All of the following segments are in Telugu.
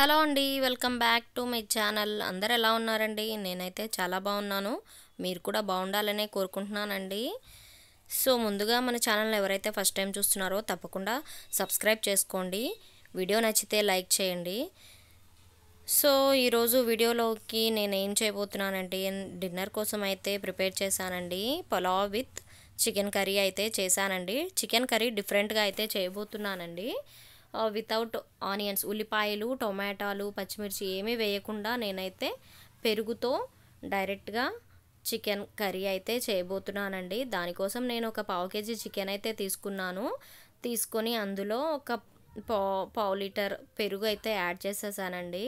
హలో అండి welcome back to my channel అందరు ఎలా ఉన్నారండి నేనైతే చాలా బాగున్నాను మీరు కూడా బాగుండాలనే కోరుకుంటున్నానండి సో ముందుగా మన ఛానల్ని ఎవరైతే ఫస్ట్ టైం చూస్తున్నారో తప్పకుండా సబ్స్క్రైబ్ చేసుకోండి వీడియో నచ్చితే లైక్ చేయండి సో ఈరోజు వీడియోలోకి నేను ఏం చేయబోతున్నానండి డిన్నర్ కోసం అయితే ప్రిపేర్ చేశానండి పలావ్ విత్ చికెన్ కర్రీ అయితే చేశానండి చికెన్ కర్రీ డిఫరెంట్గా అయితే చేయబోతున్నానండి వితౌట్ ఆనియన్స్ ఉల్లిపాయలు టొమాటాలు పచ్చిమిర్చి ఏమీ వేయకుండా నేనైతే పెరుగుతో డైరెక్ట్గా చికెన్ కర్రీ అయితే చేయబోతున్నానండి దానికోసం నేను ఒక పావు కేజీ చికెన్ అయితే తీసుకున్నాను తీసుకొని అందులో ఒక పా పావు లీటర్ పెరుగు అయితే యాడ్ చేసేసానండి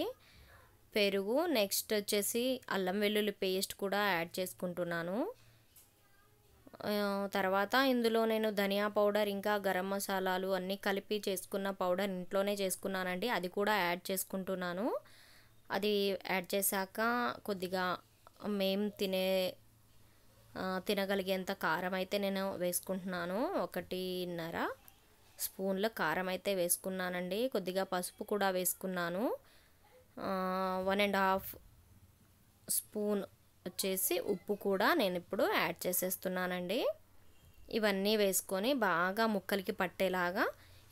పెరుగు నెక్స్ట్ వచ్చేసి అల్లం వెల్లుల్లి పేస్ట్ కూడా యాడ్ చేసుకుంటున్నాను తర్వాత ఇందులో నేను ధనియా పౌడర్ ఇంకా గరం మసాలాలు అన్నీ కలిపి చేసుకున్న పౌడర్ ఇంట్లోనే చేసుకున్నానండి అది కూడా యాడ్ చేసుకుంటున్నాను అది యాడ్ చేశాక కొద్దిగా మేము తినే తినగలిగేంత కారం అయితే నేను వేసుకుంటున్నాను ఒకటిన్నర స్పూన్ల కారం అయితే వేసుకున్నానండి కొద్దిగా పసుపు కూడా వేసుకున్నాను వన్ అండ్ హాఫ్ స్పూన్ వచ్చేసి ఉప్పు కూడా నేను ఇప్పుడు యాడ్ చేసేస్తున్నానండి ఇవన్నీ వేసుకొని బాగా ముక్కలకి పట్టేలాగా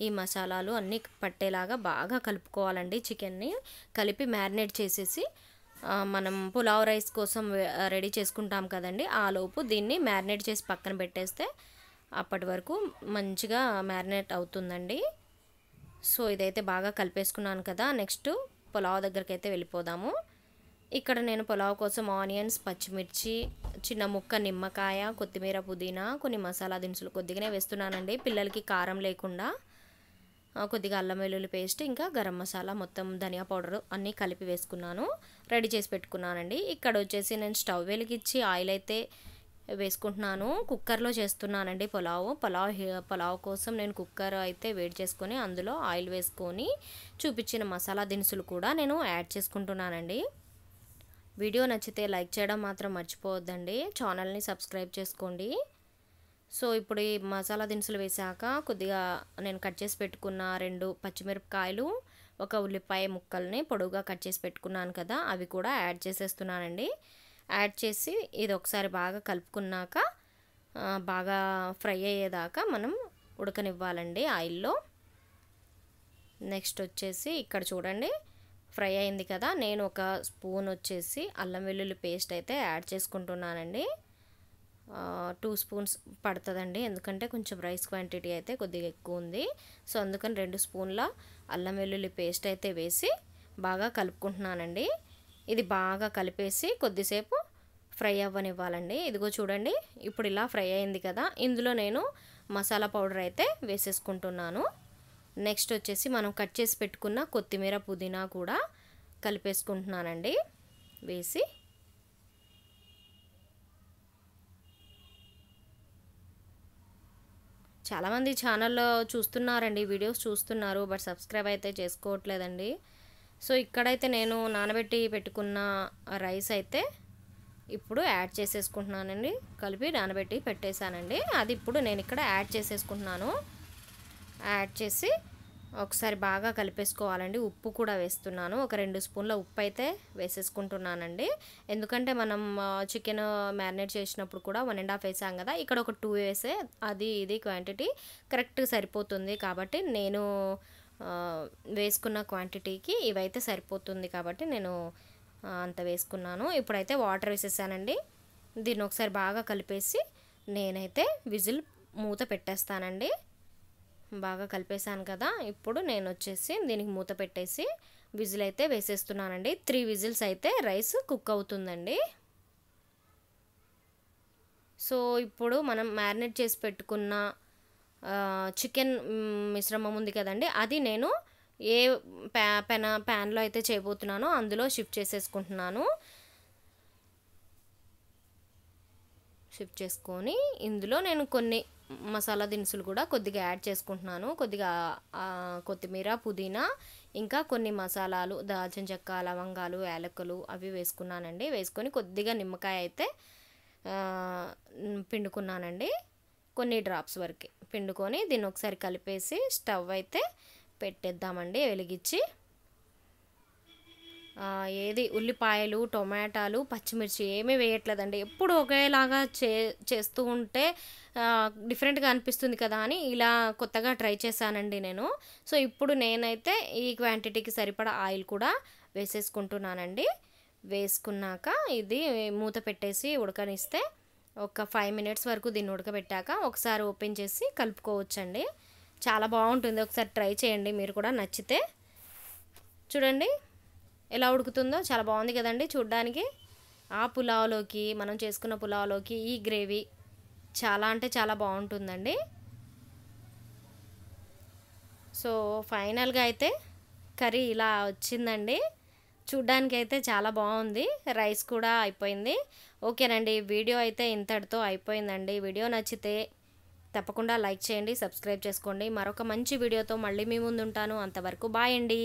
ఈ మసాలాలు అన్నీ పట్టేలాగా బాగా కలుపుకోవాలండి చికెన్ని కలిపి మ్యారినేట్ చేసేసి మనం పులావ్ రైస్ కోసం రెడీ చేసుకుంటాం కదండి ఆలోపు దీన్ని మ్యారినేట్ చేసి పక్కన పెట్టేస్తే అప్పటి వరకు మంచిగా మ్యారినేట్ అవుతుందండి సో ఇదైతే బాగా కలిపేసుకున్నాను కదా నెక్స్ట్ పులావ్ దగ్గరికి అయితే వెళ్ళిపోదాము ఇక్కడ నేను పులావ్ కోసం ఆనియన్స్ పచ్చిమిర్చి చిన్న ముక్క నిమ్మకాయ కొత్తిమీర పుదీనా కొన్ని మసాలా దినుసులు కొద్దిగానే వేస్తున్నానండి పిల్లలకి కారం లేకుండా కొద్దిగా అల్లం వెల్లుల్లి పేస్ట్ ఇంకా గరం మసాలా మొత్తం ధనియా పౌడర్ అన్నీ కలిపి వేసుకున్నాను రెడీ చేసి పెట్టుకున్నానండి ఇక్కడ వచ్చేసి నేను స్టవ్ వెలిగించి ఆయిల్ అయితే వేసుకుంటున్నాను కుక్కర్లో చేస్తున్నానండి పులావ్ పులావ్ పులావ్ కోసం నేను కుక్కర్ అయితే వేడి చేసుకొని అందులో ఆయిల్ వేసుకొని చూపించిన మసాలా దినుసులు కూడా నేను యాడ్ చేసుకుంటున్నానండి వీడియో నచ్చితే లైక్ చేయడం మాత్రం మర్చిపోవద్దండి ఛానల్ని సబ్స్క్రైబ్ చేసుకోండి సో ఇప్పుడు ఈ మసాలా దినుసులు వేసాక కొద్దిగా నేను కట్ చేసి పెట్టుకున్న రెండు పచ్చిమిరపకాయలు ఒక ఉల్లిపాయ ముక్కల్ని పొడవుగా కట్ చేసి పెట్టుకున్నాను కదా అవి కూడా యాడ్ చేసేస్తున్నానండి యాడ్ చేసి ఇది ఒకసారి బాగా కలుపుకున్నాక బాగా ఫ్రై అయ్యేదాకా మనం ఉడకనివ్వాలండి ఆయిల్లో నెక్స్ట్ వచ్చేసి ఇక్కడ చూడండి ఫ్రై అయింది కదా నేను ఒక స్పూన్ వచ్చేసి అల్లం వెల్లుల్లి పేస్ట్ అయితే యాడ్ చేసుకుంటున్నానండి టూ స్పూన్స్ పడుతుందండి ఎందుకంటే కొంచెం రైస్ క్వాంటిటీ అయితే కొద్దిగా ఎక్కువ ఉంది సో అందుకని రెండు స్పూన్ల అల్లం వెల్లుల్లి పేస్ట్ అయితే వేసి బాగా కలుపుకుంటున్నానండి ఇది బాగా కలిపేసి కొద్దిసేపు ఫ్రై అవ్వనివ్వాలండి ఇదిగో చూడండి ఇప్పుడు ఇలా ఫ్రై అయింది కదా ఇందులో నేను మసాలా పౌడర్ అయితే వేసేసుకుంటున్నాను నెక్స్ట్ వచ్చేసి మనం కట్ చేసి పెట్టుకున్న కొత్తిమీర పుదీనా కూడా కలిపేసుకుంటున్నానండి వేసి చాలామంది ఛానల్లో చూస్తున్నారండి వీడియోస్ చూస్తున్నారు బట్ సబ్స్క్రైబ్ అయితే చేసుకోవట్లేదండి సో ఇక్కడైతే నేను నానబెట్టి పెట్టుకున్న రైస్ అయితే ఇప్పుడు యాడ్ చేసేసుకుంటున్నానండి కలిపి నానబెట్టి పెట్టేశానండి అది ఇప్పుడు నేను ఇక్కడ యాడ్ చేసేసుకుంటున్నాను యాడ్ చేసి ఒకసారి బాగా కలిపేసుకోవాలండి ఉప్పు కూడా వేస్తున్నాను ఒక రెండు స్పూన్ల ఉప్పు అయితే వేసేసుకుంటున్నానండి ఎందుకంటే మనం చికెన్ మ్యారినేట్ చేసినప్పుడు కూడా వన్ అండ్ హాఫ్ వేసాం కదా ఇక్కడ ఒక టూ వేసే అది ఇది క్వాంటిటీ కరెక్ట్ సరిపోతుంది కాబట్టి నేను వేసుకున్న క్వాంటిటీకి ఇవైతే సరిపోతుంది కాబట్టి నేను అంత వేసుకున్నాను ఇప్పుడైతే వాటర్ వేసేసానండి దీన్ని ఒకసారి బాగా కలిపేసి నేనైతే విజిల్ మూత పెట్టేస్తానండి బాగా కలిపేశాను కదా ఇప్పుడు నేను వచ్చేసి దీనికి మూత పెట్టేసి విజిల్ అయితే వేసేస్తున్నానండి త్రీ విజిల్స్ అయితే రైస్ కుక్ అవుతుందండి సో ఇప్పుడు మనం మ్యారినేట్ చేసి పెట్టుకున్న చికెన్ మిశ్రమం ఉంది కదండి అది నేను ఏ ప్యా పెన ప్యాన్లో అయితే చేయబోతున్నానో అందులో షిఫ్ట్ చేసేసుకుంటున్నాను షిఫ్ట్ చేసుకొని ఇందులో నేను కొన్ని మసాలా దినుసులు కూడా కొద్దిగా యాడ్ చేసుకుంటున్నాను కొద్దిగా కొత్తిమీర పుదీనా ఇంకా కొన్ని మసాలాలు దాల్చిన చెక్క లవంగాలు యాలకులు అవి వేసుకున్నానండి వేసుకొని కొద్దిగా నిమ్మకాయ అయితే పిండుకున్నానండి కొన్ని డ్రాప్స్ వరకు పిండుకొని దీన్ని ఒకసారి కలిపేసి స్టవ్ అయితే పెట్టేద్దామండి వెలిగించి ఏది ఉల్లిపాయలు టొమాటాలు పచ్చిమిర్చి ఏమీ వేయట్లేదండి ఎప్పుడు ఒకేలాగా చే చేస్తూ ఉంటే డిఫరెంట్గా అనిపిస్తుంది కదా అని ఇలా కొత్తగా ట్రై చేశానండి నేను సో ఇప్పుడు నేనైతే ఈ క్వాంటిటీకి సరిపడా ఆయిల్ కూడా వేసేసుకుంటున్నానండి వేసుకున్నాక ఇది మూత పెట్టేసి ఉడకనిస్తే ఒక ఫైవ్ మినిట్స్ వరకు దీన్ని ఉడకబెట్టాక ఒకసారి ఓపెన్ చేసి కలుపుకోవచ్చండి చాలా బాగుంటుంది ఒకసారి ట్రై చేయండి మీరు కూడా నచ్చితే చూడండి ఎలా ఉడుకుతుందో చాలా బాగుంది కదండి చూడ్డానికి ఆ పులావ్లోకి మనం చేసుకున్న పులావ్లోకి ఈ గ్రేవీ చాలా అంటే చాలా బాగుంటుందండి సో ఫైనల్గా అయితే కర్రీ ఇలా వచ్చిందండి చూడ్డానికి అయితే చాలా బాగుంది రైస్ కూడా అయిపోయింది ఓకేనండి వీడియో అయితే ఇంతటితో అయిపోయిందండి వీడియో నచ్చితే తప్పకుండా లైక్ చేయండి సబ్స్క్రైబ్ చేసుకోండి మరొక మంచి వీడియోతో మళ్ళీ మీ ఉంటాను అంతవరకు బాయ్ అండి